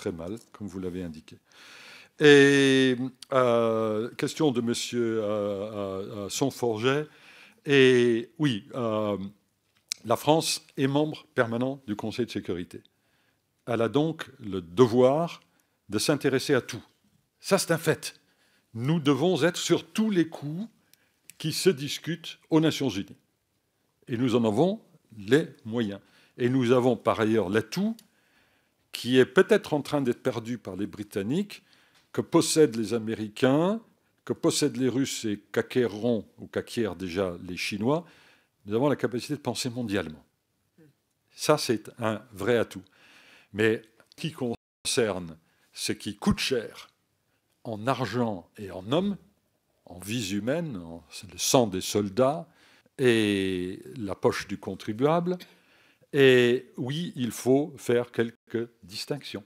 très mal, comme vous l'avez indiqué. Et euh, question de Monsieur euh, euh, euh Et oui, la France est membre permanent du Conseil de sécurité. Elle a donc le devoir de s'intéresser à tout. Ça, c'est un fait. Nous devons être sur tous les coups qui se discutent aux Nations Unies. Et nous en avons les moyens. Et nous avons par ailleurs l'atout qui est peut-être en train d'être perdu par les Britanniques, que possèdent les Américains, que possèdent les Russes et qu'acquerront ou qu'acquièrent déjà les Chinois, nous avons la capacité de penser mondialement. Ça, c'est un vrai atout. Mais qui concerne ce qui coûte cher en argent et en hommes, en vies humaines, le sang des soldats et la poche du contribuable, et oui, il faut faire quelques distinctions.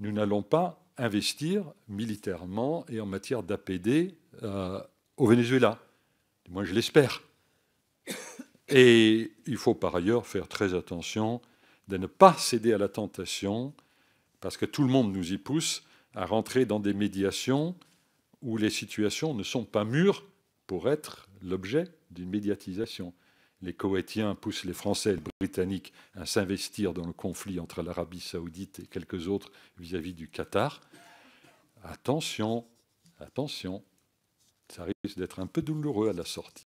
Nous n'allons pas investir militairement et en matière d'APD euh, au Venezuela. Moi, je l'espère. Et il faut par ailleurs faire très attention de ne pas céder à la tentation, parce que tout le monde nous y pousse, à rentrer dans des médiations où les situations ne sont pas mûres pour être l'objet d'une médiatisation les Koweïtiens poussent les Français et les Britanniques à s'investir dans le conflit entre l'Arabie saoudite et quelques autres vis-à-vis -vis du Qatar. Attention, attention, ça risque d'être un peu douloureux à la sortie.